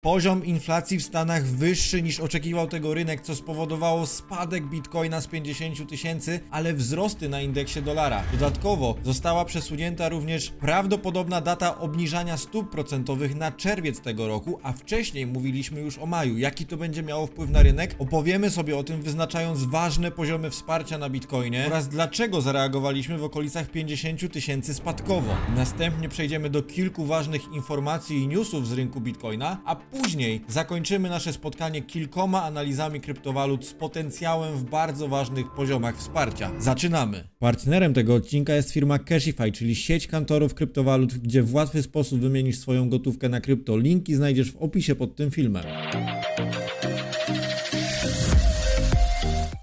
Poziom inflacji w Stanach wyższy niż oczekiwał tego rynek, co spowodowało spadek bitcoina z 50 tysięcy, ale wzrosty na indeksie dolara. Dodatkowo została przesunięta również prawdopodobna data obniżania stóp procentowych na czerwiec tego roku, a wcześniej mówiliśmy już o maju. Jaki to będzie miało wpływ na rynek? Opowiemy sobie o tym, wyznaczając ważne poziomy wsparcia na bitcoinie oraz dlaczego zareagowaliśmy w okolicach 50 tysięcy spadkowo. Następnie przejdziemy do kilku ważnych informacji i newsów z rynku bitcoina, a później zakończymy nasze spotkanie kilkoma analizami kryptowalut z potencjałem w bardzo ważnych poziomach wsparcia. Zaczynamy! Partnerem tego odcinka jest firma Cashify, czyli sieć kantorów kryptowalut, gdzie w łatwy sposób wymienisz swoją gotówkę na krypto. Linki znajdziesz w opisie pod tym filmem.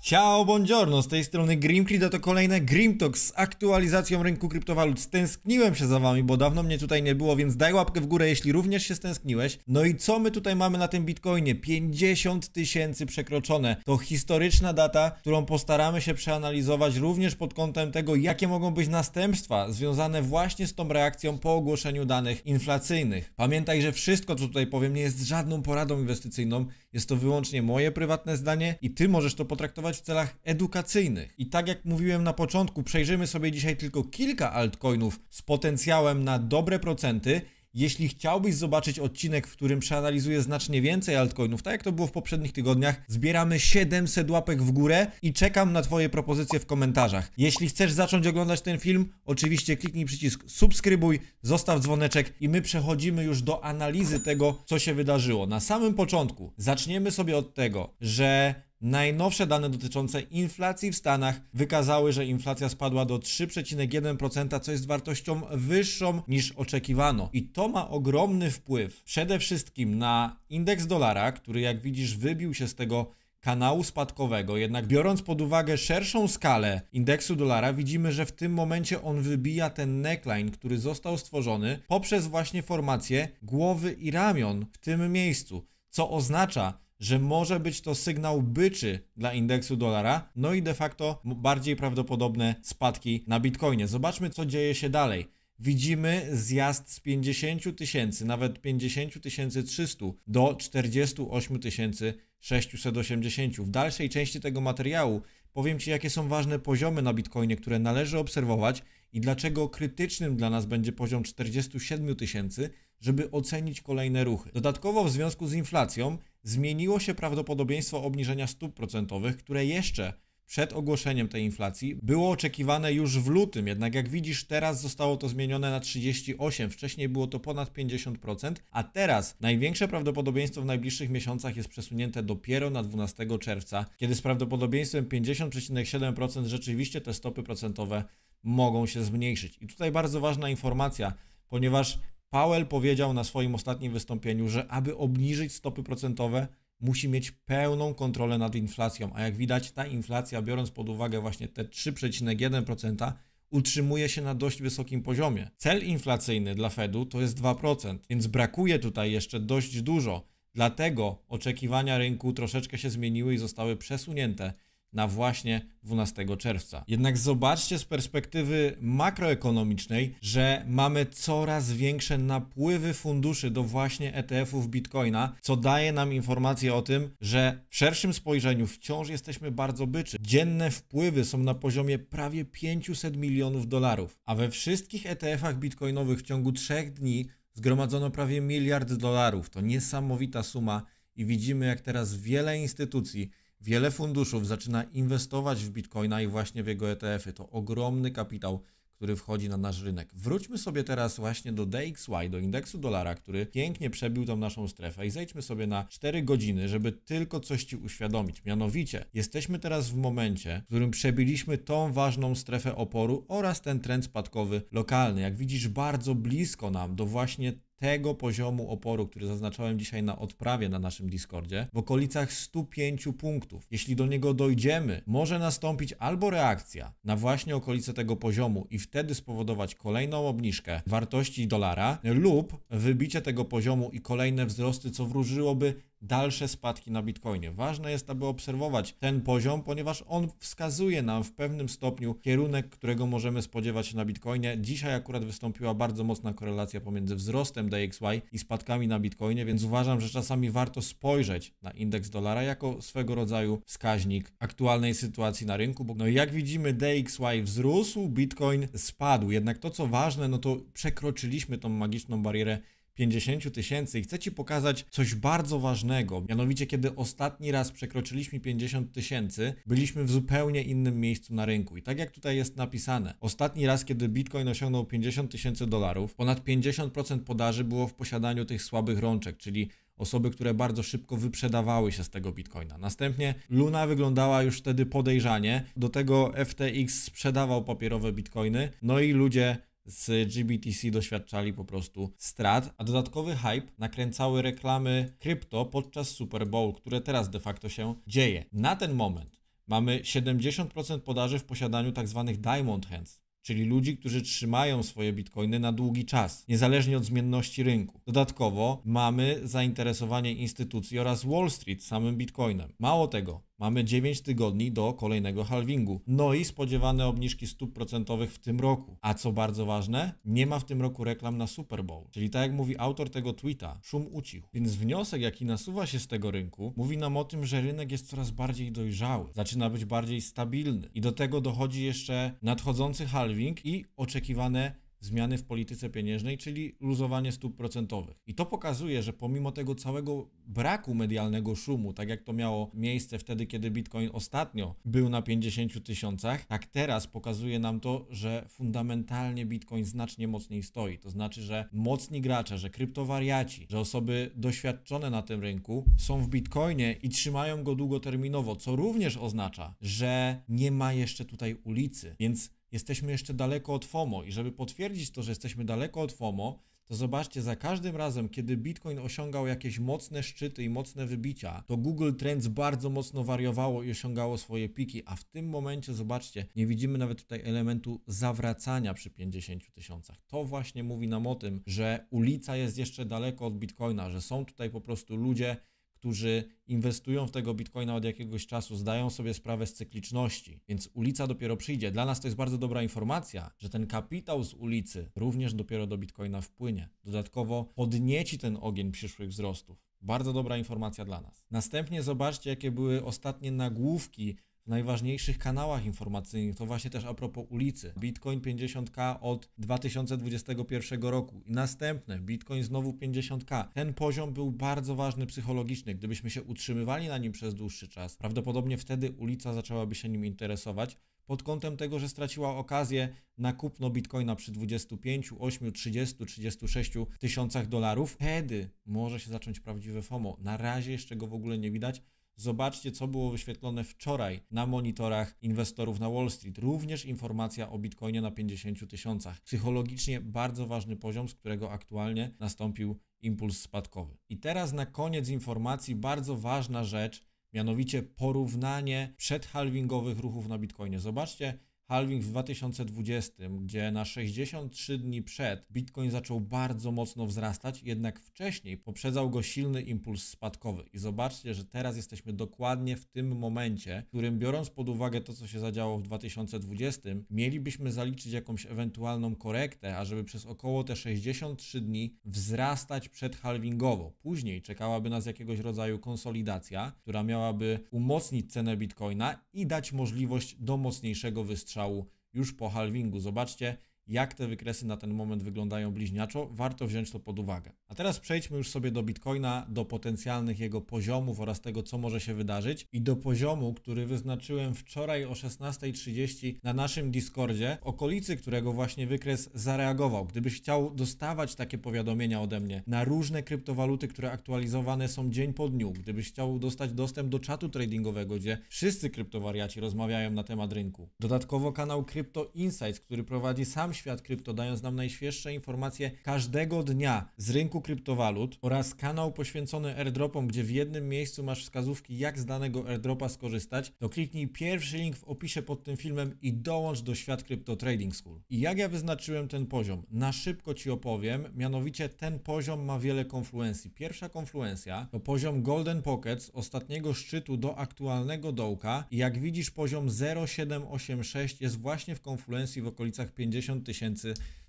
Ciao, buongiorno, z tej strony Grimcreed, to kolejne Grimtalk z aktualizacją rynku kryptowalut. Stęskniłem się za wami, bo dawno mnie tutaj nie było, więc daj łapkę w górę, jeśli również się stęskniłeś. No i co my tutaj mamy na tym Bitcoinie? 50 tysięcy przekroczone. To historyczna data, którą postaramy się przeanalizować również pod kątem tego, jakie mogą być następstwa związane właśnie z tą reakcją po ogłoszeniu danych inflacyjnych. Pamiętaj, że wszystko, co tutaj powiem, nie jest żadną poradą inwestycyjną. Jest to wyłącznie moje prywatne zdanie i ty możesz to potraktować w celach edukacyjnych. I tak jak mówiłem na początku, przejrzymy sobie dzisiaj tylko kilka altcoinów z potencjałem na dobre procenty jeśli chciałbyś zobaczyć odcinek, w którym przeanalizuję znacznie więcej altcoinów, tak jak to było w poprzednich tygodniach, zbieramy 700 łapek w górę i czekam na Twoje propozycje w komentarzach. Jeśli chcesz zacząć oglądać ten film, oczywiście kliknij przycisk subskrybuj, zostaw dzwoneczek i my przechodzimy już do analizy tego, co się wydarzyło. Na samym początku zaczniemy sobie od tego, że Najnowsze dane dotyczące inflacji w Stanach wykazały, że inflacja spadła do 3,1%, co jest wartością wyższą niż oczekiwano. I to ma ogromny wpływ przede wszystkim na indeks dolara, który jak widzisz wybił się z tego kanału spadkowego. Jednak biorąc pod uwagę szerszą skalę indeksu dolara, widzimy, że w tym momencie on wybija ten neckline, który został stworzony poprzez właśnie formację głowy i ramion w tym miejscu, co oznacza, że może być to sygnał byczy dla indeksu dolara, no i de facto bardziej prawdopodobne spadki na bitcoinie. Zobaczmy, co dzieje się dalej widzimy zjazd z 50 tysięcy, nawet 50 tysięcy 300 do 48 tysięcy 680. W dalszej części tego materiału powiem Ci, jakie są ważne poziomy na Bitcoinie, które należy obserwować i dlaczego krytycznym dla nas będzie poziom 47 tysięcy, żeby ocenić kolejne ruchy. Dodatkowo w związku z inflacją zmieniło się prawdopodobieństwo obniżenia stóp procentowych, które jeszcze przed ogłoszeniem tej inflacji było oczekiwane już w lutym, jednak jak widzisz, teraz zostało to zmienione na 38, wcześniej było to ponad 50%, a teraz największe prawdopodobieństwo w najbliższych miesiącach jest przesunięte dopiero na 12 czerwca, kiedy z prawdopodobieństwem 50,7% rzeczywiście te stopy procentowe mogą się zmniejszyć. I tutaj bardzo ważna informacja, ponieważ Powell powiedział na swoim ostatnim wystąpieniu, że aby obniżyć stopy procentowe, musi mieć pełną kontrolę nad inflacją, a jak widać ta inflacja, biorąc pod uwagę właśnie te 3,1%, utrzymuje się na dość wysokim poziomie. Cel inflacyjny dla Fedu to jest 2%, więc brakuje tutaj jeszcze dość dużo. Dlatego oczekiwania rynku troszeczkę się zmieniły i zostały przesunięte na właśnie 12 czerwca. Jednak zobaczcie z perspektywy makroekonomicznej, że mamy coraz większe napływy funduszy do właśnie ETF-ów Bitcoina, co daje nam informację o tym, że w szerszym spojrzeniu wciąż jesteśmy bardzo byczy. Dzienne wpływy są na poziomie prawie 500 milionów dolarów, a we wszystkich ETF-ach bitcoinowych w ciągu trzech dni zgromadzono prawie miliard dolarów. To niesamowita suma i widzimy, jak teraz wiele instytucji Wiele funduszów zaczyna inwestować w bitcoina i właśnie w jego ETF-y. To ogromny kapitał, który wchodzi na nasz rynek. Wróćmy sobie teraz właśnie do DXY, do indeksu dolara, który pięknie przebił tą naszą strefę i zejdźmy sobie na 4 godziny, żeby tylko coś Ci uświadomić. Mianowicie, jesteśmy teraz w momencie, w którym przebiliśmy tą ważną strefę oporu oraz ten trend spadkowy lokalny. Jak widzisz, bardzo blisko nam do właśnie tego poziomu oporu, który zaznaczałem dzisiaj na odprawie na naszym Discordzie, w okolicach 105 punktów. Jeśli do niego dojdziemy, może nastąpić albo reakcja na właśnie okolice tego poziomu i wtedy spowodować kolejną obniżkę wartości dolara lub wybicie tego poziomu i kolejne wzrosty, co wróżyłoby dalsze spadki na Bitcoinie. Ważne jest, aby obserwować ten poziom, ponieważ on wskazuje nam w pewnym stopniu kierunek, którego możemy spodziewać się na Bitcoinie. Dzisiaj akurat wystąpiła bardzo mocna korelacja pomiędzy wzrostem DXY i spadkami na Bitcoinie, więc uważam, że czasami warto spojrzeć na indeks dolara jako swego rodzaju wskaźnik aktualnej sytuacji na rynku, bo no jak widzimy DXY wzrósł, Bitcoin spadł. Jednak to co ważne, no to przekroczyliśmy tą magiczną barierę 50 tysięcy i chcę Ci pokazać coś bardzo ważnego. Mianowicie, kiedy ostatni raz przekroczyliśmy 50 tysięcy, byliśmy w zupełnie innym miejscu na rynku. I tak jak tutaj jest napisane, ostatni raz, kiedy Bitcoin osiągnął 50 tysięcy dolarów, ponad 50% podaży było w posiadaniu tych słabych rączek, czyli osoby, które bardzo szybko wyprzedawały się z tego bitcoina. Następnie Luna wyglądała już wtedy podejrzanie, do tego FTX sprzedawał papierowe bitcoiny, no i ludzie z GBTC doświadczali po prostu strat, a dodatkowy hype nakręcały reklamy krypto podczas Super Bowl, które teraz de facto się dzieje. Na ten moment mamy 70% podaży w posiadaniu tzw. Tak diamond hands, czyli ludzi, którzy trzymają swoje bitcoiny na długi czas, niezależnie od zmienności rynku. Dodatkowo mamy zainteresowanie instytucji oraz Wall Street samym bitcoinem. Mało tego, Mamy 9 tygodni do kolejnego halvingu. No i spodziewane obniżki stóp procentowych w tym roku. A co bardzo ważne, nie ma w tym roku reklam na Super Bowl. Czyli tak jak mówi autor tego tweeta, szum ucichł. Więc wniosek, jaki nasuwa się z tego rynku, mówi nam o tym, że rynek jest coraz bardziej dojrzały, zaczyna być bardziej stabilny. I do tego dochodzi jeszcze nadchodzący halving i oczekiwane zmiany w polityce pieniężnej, czyli luzowanie stóp procentowych. I to pokazuje, że pomimo tego całego braku medialnego szumu, tak jak to miało miejsce wtedy, kiedy Bitcoin ostatnio był na 50 tysiącach, tak teraz pokazuje nam to, że fundamentalnie Bitcoin znacznie mocniej stoi. To znaczy, że mocni gracze, że kryptowariaci, że osoby doświadczone na tym rynku są w Bitcoinie i trzymają go długoterminowo, co również oznacza, że nie ma jeszcze tutaj ulicy. Więc jesteśmy jeszcze daleko od FOMO. I żeby potwierdzić to, że jesteśmy daleko od FOMO, to zobaczcie, za każdym razem, kiedy Bitcoin osiągał jakieś mocne szczyty i mocne wybicia, to Google Trends bardzo mocno wariowało i osiągało swoje piki, a w tym momencie, zobaczcie, nie widzimy nawet tutaj elementu zawracania przy 50 tysiącach. To właśnie mówi nam o tym, że ulica jest jeszcze daleko od Bitcoina, że są tutaj po prostu ludzie, którzy inwestują w tego bitcoina od jakiegoś czasu, zdają sobie sprawę z cykliczności, więc ulica dopiero przyjdzie. Dla nas to jest bardzo dobra informacja, że ten kapitał z ulicy również dopiero do bitcoina wpłynie. Dodatkowo podnieci ten ogień przyszłych wzrostów. Bardzo dobra informacja dla nas. Następnie zobaczcie, jakie były ostatnie nagłówki w najważniejszych kanałach informacyjnych. To właśnie też a propos ulicy. Bitcoin 50k od 2021 roku. I następne, Bitcoin znowu 50k. Ten poziom był bardzo ważny psychologicznie. Gdybyśmy się utrzymywali na nim przez dłuższy czas, prawdopodobnie wtedy ulica zaczęłaby się nim interesować pod kątem tego, że straciła okazję na kupno bitcoina przy 25, 8, 30, 36 tysiącach dolarów. Wtedy może się zacząć prawdziwe FOMO. Na razie jeszcze go w ogóle nie widać, Zobaczcie, co było wyświetlone wczoraj na monitorach inwestorów na Wall Street. Również informacja o bitcoinie na 50 tysiącach. Psychologicznie bardzo ważny poziom, z którego aktualnie nastąpił impuls spadkowy. I teraz na koniec informacji bardzo ważna rzecz, mianowicie porównanie przedhalwingowych ruchów na bitcoinie. Zobaczcie, halving w 2020, gdzie na 63 dni przed Bitcoin zaczął bardzo mocno wzrastać, jednak wcześniej poprzedzał go silny impuls spadkowy. I zobaczcie, że teraz jesteśmy dokładnie w tym momencie, w którym biorąc pod uwagę to, co się zadziało w 2020, mielibyśmy zaliczyć jakąś ewentualną korektę, ażeby przez około te 63 dni wzrastać halvingowo, Później czekałaby nas jakiegoś rodzaju konsolidacja, która miałaby umocnić cenę Bitcoina i dać możliwość do mocniejszego wystrzału strzału już po halvingu. Zobaczcie, jak te wykresy na ten moment wyglądają bliźniaczo, warto wziąć to pod uwagę. A teraz przejdźmy już sobie do Bitcoina, do potencjalnych jego poziomów oraz tego, co może się wydarzyć i do poziomu, który wyznaczyłem wczoraj o 16.30 na naszym Discordzie, okolicy którego właśnie wykres zareagował. Gdybyś chciał dostawać takie powiadomienia ode mnie na różne kryptowaluty, które aktualizowane są dzień po dniu, gdybyś chciał dostać dostęp do czatu tradingowego, gdzie wszyscy kryptowariaci rozmawiają na temat rynku. Dodatkowo kanał Crypto Insights, który prowadzi sam świat krypto, dając nam najświeższe informacje każdego dnia z rynku kryptowalut oraz kanał poświęcony airdropom, gdzie w jednym miejscu masz wskazówki, jak z danego airdropa skorzystać, to kliknij pierwszy link w opisie pod tym filmem i dołącz do świat Krypto Trading School. I jak ja wyznaczyłem ten poziom? Na szybko Ci opowiem, mianowicie ten poziom ma wiele konfluencji. Pierwsza konfluencja to poziom Golden Pockets, ostatniego szczytu do aktualnego dołka i jak widzisz poziom 0,786 jest właśnie w konfluencji w okolicach 50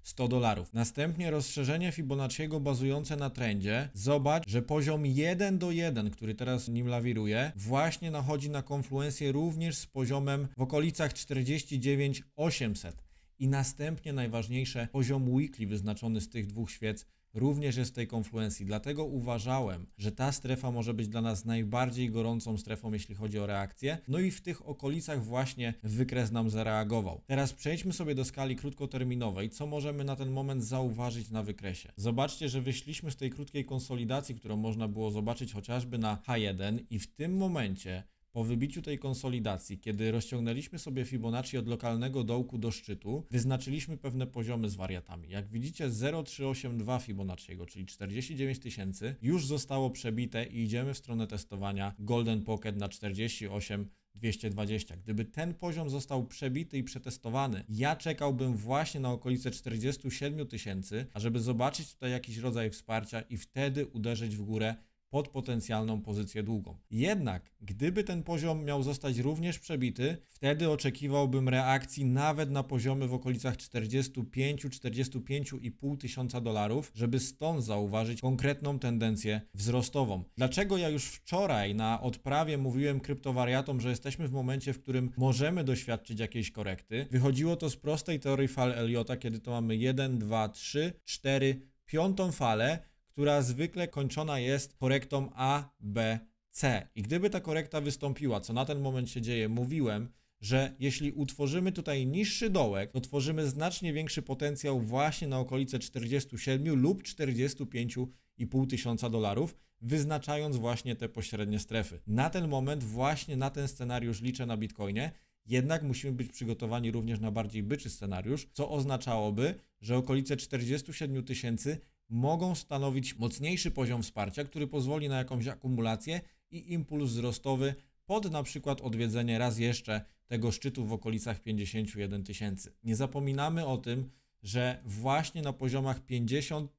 100 dolarów. Następnie rozszerzenie Fibonacciego bazujące na trendzie. Zobacz, że poziom 1 do 1, który teraz nim lawiruje, właśnie nachodzi na konfluencję również z poziomem w okolicach 49800 i następnie najważniejsze poziom weekly wyznaczony z tych dwóch świec również jest w tej konfluencji. Dlatego uważałem, że ta strefa może być dla nas najbardziej gorącą strefą, jeśli chodzi o reakcję. No i w tych okolicach właśnie wykres nam zareagował. Teraz przejdźmy sobie do skali krótkoterminowej. Co możemy na ten moment zauważyć na wykresie? Zobaczcie, że wyszliśmy z tej krótkiej konsolidacji, którą można było zobaczyć chociażby na H1 i w tym momencie po wybiciu tej konsolidacji, kiedy rozciągnęliśmy sobie Fibonacci od lokalnego dołku do szczytu, wyznaczyliśmy pewne poziomy z wariatami. Jak widzicie 0,382 Fibonacciego, czyli 49 tysięcy, już zostało przebite i idziemy w stronę testowania Golden Pocket na 48 220. Gdyby ten poziom został przebity i przetestowany, ja czekałbym właśnie na okolice 47 tysięcy, ażeby zobaczyć tutaj jakiś rodzaj wsparcia i wtedy uderzyć w górę pod potencjalną pozycję długą. Jednak, gdyby ten poziom miał zostać również przebity, wtedy oczekiwałbym reakcji nawet na poziomy w okolicach 45-45,5 tysiąca dolarów, żeby stąd zauważyć konkretną tendencję wzrostową. Dlaczego ja już wczoraj na odprawie mówiłem kryptowariatom, że jesteśmy w momencie, w którym możemy doświadczyć jakiejś korekty? Wychodziło to z prostej teorii fal Eliota, kiedy to mamy 1, 2, 3, 4, piątą falę, która zwykle kończona jest korektą A, B, C. I gdyby ta korekta wystąpiła, co na ten moment się dzieje, mówiłem, że jeśli utworzymy tutaj niższy dołek, to tworzymy znacznie większy potencjał właśnie na okolice 47 lub 45,5 tysiąca dolarów, wyznaczając właśnie te pośrednie strefy. Na ten moment właśnie na ten scenariusz liczę na Bitcoinie, jednak musimy być przygotowani również na bardziej byczy scenariusz, co oznaczałoby, że okolice 47 tysięcy mogą stanowić mocniejszy poziom wsparcia, który pozwoli na jakąś akumulację i impuls wzrostowy pod na przykład odwiedzenie raz jeszcze tego szczytu w okolicach 51 tysięcy. Nie zapominamy o tym, że właśnie na poziomach 50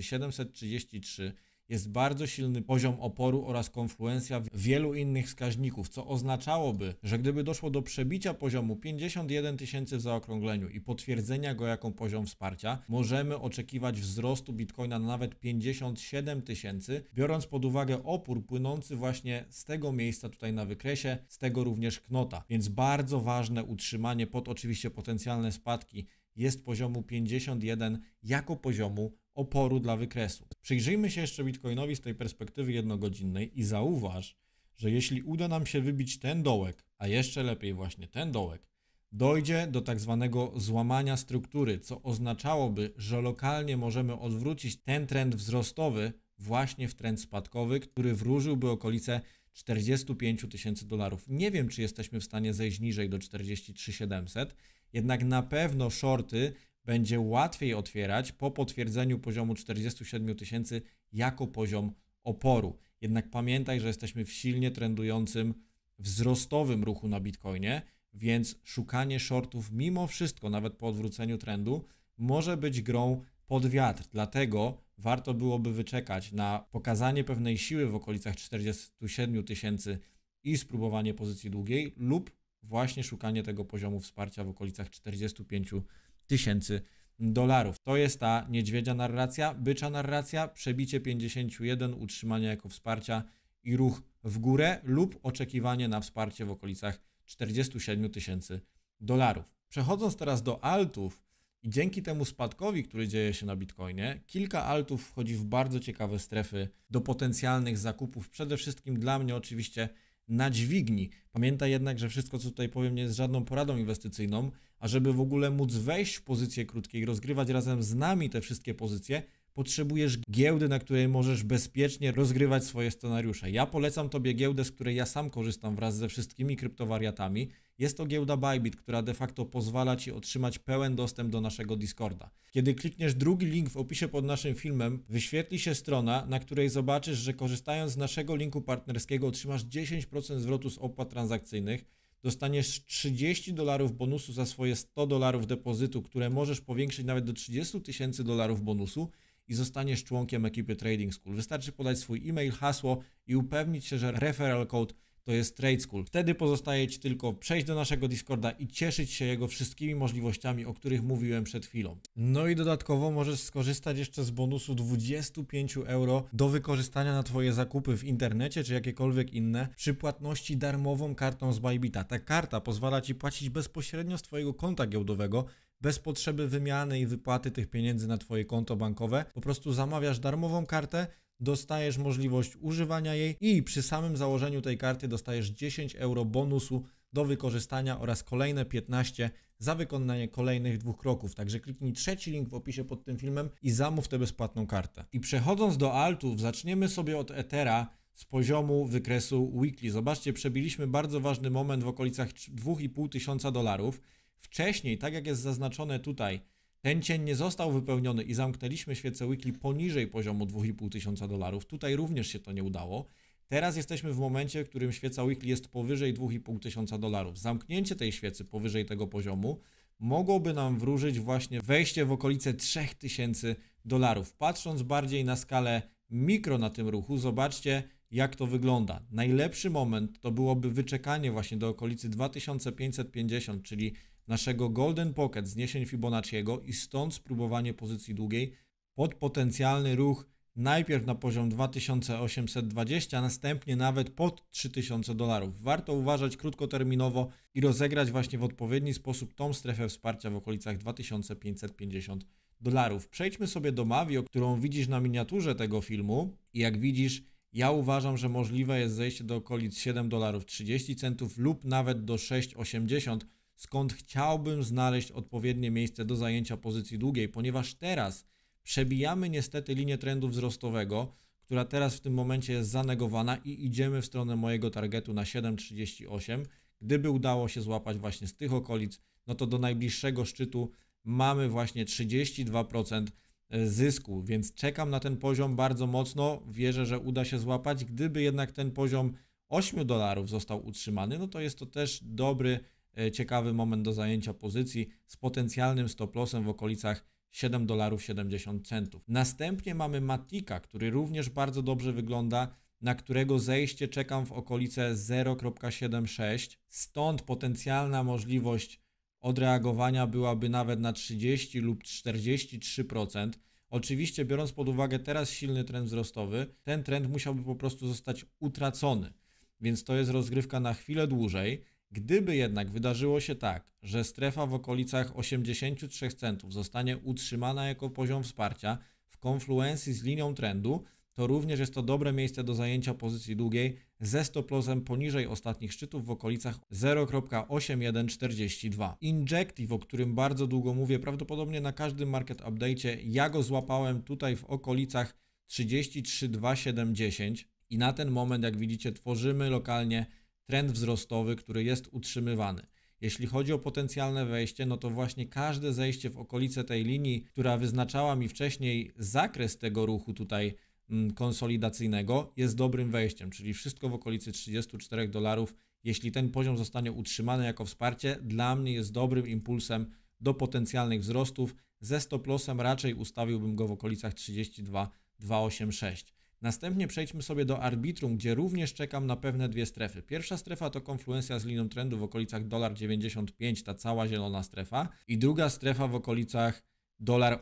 733 jest bardzo silny poziom oporu oraz konfluencja wielu innych wskaźników, co oznaczałoby, że gdyby doszło do przebicia poziomu 51 tysięcy w zaokrągleniu i potwierdzenia go jako poziom wsparcia, możemy oczekiwać wzrostu bitcoina na nawet 57 tysięcy, biorąc pod uwagę opór płynący właśnie z tego miejsca tutaj na wykresie, z tego również knota. Więc bardzo ważne utrzymanie pod oczywiście potencjalne spadki jest poziomu 51 jako poziomu oporu dla wykresu. Przyjrzyjmy się jeszcze Bitcoinowi z tej perspektywy jednogodzinnej i zauważ, że jeśli uda nam się wybić ten dołek, a jeszcze lepiej właśnie ten dołek, dojdzie do tak zwanego złamania struktury, co oznaczałoby, że lokalnie możemy odwrócić ten trend wzrostowy właśnie w trend spadkowy, który wróżyłby okolice 45 tysięcy dolarów. Nie wiem, czy jesteśmy w stanie zejść niżej do 43 700, jednak na pewno shorty będzie łatwiej otwierać po potwierdzeniu poziomu 47 tysięcy jako poziom oporu. Jednak pamiętaj, że jesteśmy w silnie trendującym wzrostowym ruchu na Bitcoinie, więc szukanie shortów mimo wszystko, nawet po odwróceniu trendu, może być grą pod wiatr. Dlatego warto byłoby wyczekać na pokazanie pewnej siły w okolicach 47 tysięcy i spróbowanie pozycji długiej lub właśnie szukanie tego poziomu wsparcia w okolicach 45 tysięcy tysięcy dolarów. To jest ta niedźwiedzia narracja, bycza narracja, przebicie 51, utrzymanie jako wsparcia i ruch w górę lub oczekiwanie na wsparcie w okolicach 47 tysięcy dolarów. Przechodząc teraz do altów i dzięki temu spadkowi, który dzieje się na Bitcoinie, kilka altów wchodzi w bardzo ciekawe strefy do potencjalnych zakupów. Przede wszystkim dla mnie oczywiście na dźwigni. Pamiętaj jednak, że wszystko, co tutaj powiem, nie jest żadną poradą inwestycyjną, a żeby w ogóle móc wejść w pozycję krótkiej, rozgrywać razem z nami te wszystkie pozycje, potrzebujesz giełdy, na której możesz bezpiecznie rozgrywać swoje scenariusze. Ja polecam Tobie giełdę, z której ja sam korzystam wraz ze wszystkimi kryptowariatami. Jest to giełda Bybit, która de facto pozwala Ci otrzymać pełen dostęp do naszego Discorda. Kiedy klikniesz drugi link w opisie pod naszym filmem, wyświetli się strona, na której zobaczysz, że korzystając z naszego linku partnerskiego otrzymasz 10% zwrotu z opłat transakcyjnych, dostaniesz 30 dolarów bonusu za swoje 100 dolarów depozytu, które możesz powiększyć nawet do 30 tysięcy dolarów bonusu, i zostaniesz członkiem ekipy Trading School. Wystarczy podać swój e-mail, hasło i upewnić się, że referral code to jest Trade School. Wtedy pozostaje Ci tylko przejść do naszego Discorda i cieszyć się jego wszystkimi możliwościami, o których mówiłem przed chwilą. No i dodatkowo możesz skorzystać jeszcze z bonusu 25 euro do wykorzystania na Twoje zakupy w internecie czy jakiekolwiek inne przy płatności darmową kartą z Bybita. Ta karta pozwala Ci płacić bezpośrednio z Twojego konta giełdowego bez potrzeby wymiany i wypłaty tych pieniędzy na Twoje konto bankowe. Po prostu zamawiasz darmową kartę, dostajesz możliwość używania jej i przy samym założeniu tej karty dostajesz 10 euro bonusu do wykorzystania oraz kolejne 15 za wykonanie kolejnych dwóch kroków. Także kliknij trzeci link w opisie pod tym filmem i zamów tę bezpłatną kartę. I przechodząc do altów, zaczniemy sobie od Ethera z poziomu wykresu weekly. Zobaczcie, przebiliśmy bardzo ważny moment w okolicach 2,5 tysiąca dolarów wcześniej, tak jak jest zaznaczone tutaj, ten cień nie został wypełniony i zamknęliśmy świecę weekly poniżej poziomu 2500 dolarów. Tutaj również się to nie udało. Teraz jesteśmy w momencie, w którym świeca weekly jest powyżej 2500 dolarów. Zamknięcie tej świecy powyżej tego poziomu mogłoby nam wróżyć właśnie wejście w okolice 3000 dolarów. Patrząc bardziej na skalę mikro na tym ruchu, zobaczcie jak to wygląda. Najlepszy moment to byłoby wyczekanie właśnie do okolicy 2550, czyli naszego Golden Pocket zniesień Fibonacciego i stąd spróbowanie pozycji długiej pod potencjalny ruch najpierw na poziom 2820, a następnie nawet pod 3000 dolarów. Warto uważać krótkoterminowo i rozegrać właśnie w odpowiedni sposób tą strefę wsparcia w okolicach 2550 dolarów. Przejdźmy sobie do Mavio, którą widzisz na miniaturze tego filmu i jak widzisz ja uważam, że możliwe jest zejście do okolic 7 dolarów 30 centów lub nawet do 6,80 skąd chciałbym znaleźć odpowiednie miejsce do zajęcia pozycji długiej, ponieważ teraz przebijamy niestety linię trendu wzrostowego, która teraz w tym momencie jest zanegowana i idziemy w stronę mojego targetu na 7,38. Gdyby udało się złapać właśnie z tych okolic, no to do najbliższego szczytu mamy właśnie 32% e, zysku, więc czekam na ten poziom bardzo mocno, wierzę, że uda się złapać. Gdyby jednak ten poziom 8 dolarów został utrzymany, no to jest to też dobry E, ciekawy moment do zajęcia pozycji z potencjalnym stop lossem w okolicach 7 dolarów 70 centów. Następnie mamy Matika, który również bardzo dobrze wygląda, na którego zejście czekam w okolice 0.76. Stąd potencjalna możliwość odreagowania byłaby nawet na 30 lub 43%. Oczywiście biorąc pod uwagę teraz silny trend wzrostowy, ten trend musiałby po prostu zostać utracony. Więc to jest rozgrywka na chwilę dłużej. Gdyby jednak wydarzyło się tak, że strefa w okolicach 83 centów zostanie utrzymana jako poziom wsparcia w konfluencji z linią trendu, to również jest to dobre miejsce do zajęcia pozycji długiej ze stop lossem poniżej ostatnich szczytów w okolicach 0.8142. Injective, o którym bardzo długo mówię, prawdopodobnie na każdym market update'cie, ja go złapałem tutaj w okolicach 33.2710 i na ten moment, jak widzicie, tworzymy lokalnie trend wzrostowy, który jest utrzymywany. Jeśli chodzi o potencjalne wejście, no to właśnie każde zejście w okolice tej linii, która wyznaczała mi wcześniej zakres tego ruchu tutaj mm, konsolidacyjnego, jest dobrym wejściem, czyli wszystko w okolicy 34 dolarów. Jeśli ten poziom zostanie utrzymany jako wsparcie, dla mnie jest dobrym impulsem do potencjalnych wzrostów. Ze stop lossem raczej ustawiłbym go w okolicach 32,286. Następnie przejdźmy sobie do arbitrum, gdzie również czekam na pewne dwie strefy. Pierwsza strefa to konfluencja z linią trendu w okolicach 95, ta cała zielona strefa, i druga strefa w okolicach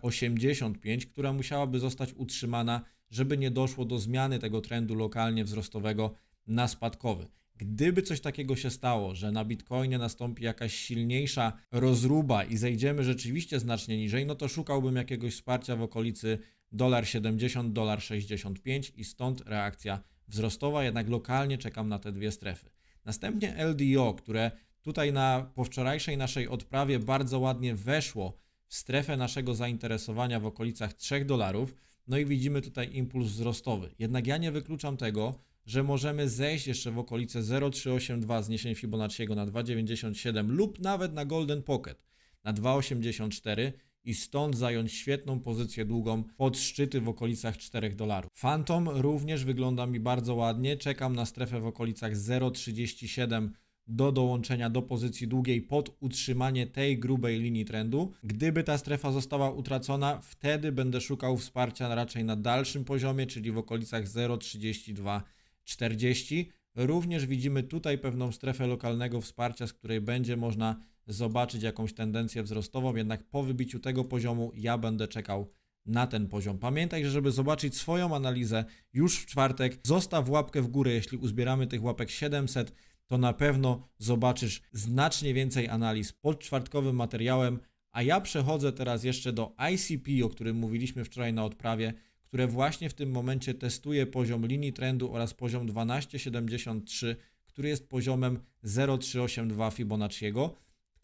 85, która musiałaby zostać utrzymana, żeby nie doszło do zmiany tego trendu lokalnie wzrostowego na spadkowy. Gdyby coś takiego się stało, że na Bitcoinie nastąpi jakaś silniejsza rozruba i zejdziemy rzeczywiście znacznie niżej, no to szukałbym jakiegoś wsparcia w okolicy dolar 70, dolar 65 i stąd reakcja wzrostowa, jednak lokalnie czekam na te dwie strefy. Następnie LDO, które tutaj na po wczorajszej naszej odprawie bardzo ładnie weszło w strefę naszego zainteresowania w okolicach 3 dolarów. No i widzimy tutaj impuls wzrostowy. Jednak ja nie wykluczam tego, że możemy zejść jeszcze w okolice 0,382 zniesień Fibonacciego na 2,97 lub nawet na Golden Pocket na 2,84 i stąd zająć świetną pozycję długą pod szczyty w okolicach 4 dolarów. Phantom również wygląda mi bardzo ładnie, czekam na strefę w okolicach 0,37 do dołączenia do pozycji długiej pod utrzymanie tej grubej linii trendu. Gdyby ta strefa została utracona, wtedy będę szukał wsparcia raczej na dalszym poziomie, czyli w okolicach 0,3240. Również widzimy tutaj pewną strefę lokalnego wsparcia, z której będzie można zobaczyć jakąś tendencję wzrostową, jednak po wybiciu tego poziomu ja będę czekał na ten poziom. Pamiętaj, że żeby zobaczyć swoją analizę już w czwartek, zostaw łapkę w górę. Jeśli uzbieramy tych łapek 700, to na pewno zobaczysz znacznie więcej analiz pod czwartkowym materiałem. A ja przechodzę teraz jeszcze do ICP, o którym mówiliśmy wczoraj na odprawie, które właśnie w tym momencie testuje poziom linii trendu oraz poziom 1273, który jest poziomem 0382 Fibonacciego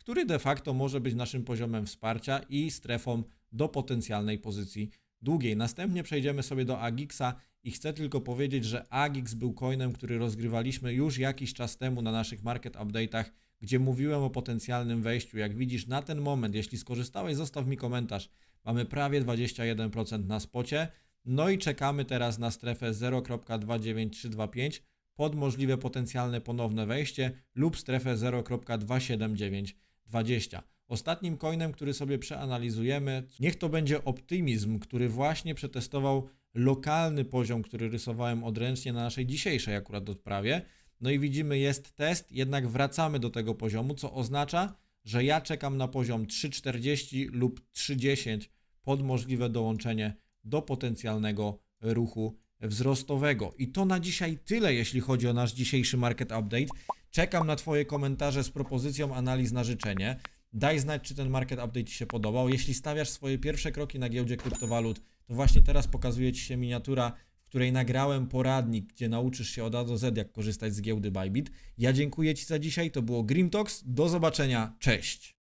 który de facto może być naszym poziomem wsparcia i strefą do potencjalnej pozycji długiej. Następnie przejdziemy sobie do Agixa i chcę tylko powiedzieć, że Agix był coinem, który rozgrywaliśmy już jakiś czas temu na naszych market update'ach, gdzie mówiłem o potencjalnym wejściu. Jak widzisz na ten moment, jeśli skorzystałeś, zostaw mi komentarz. Mamy prawie 21% na spocie. No i czekamy teraz na strefę 0.29325 pod możliwe potencjalne ponowne wejście lub strefę 0.279. 20. Ostatnim coinem, który sobie przeanalizujemy, niech to będzie optymizm, który właśnie przetestował lokalny poziom, który rysowałem odręcznie na naszej dzisiejszej akurat odprawie. No i widzimy, jest test, jednak wracamy do tego poziomu, co oznacza, że ja czekam na poziom 3,40 lub 3,10 pod możliwe dołączenie do potencjalnego ruchu wzrostowego. I to na dzisiaj tyle, jeśli chodzi o nasz dzisiejszy market update. Czekam na Twoje komentarze z propozycją analiz na życzenie. Daj znać, czy ten market update Ci się podobał. Jeśli stawiasz swoje pierwsze kroki na giełdzie kryptowalut, to właśnie teraz pokazuje Ci się miniatura, w której nagrałem poradnik, gdzie nauczysz się od A do Z, jak korzystać z giełdy Bybit. Ja dziękuję Ci za dzisiaj, to było Grimtox. Do zobaczenia, cześć!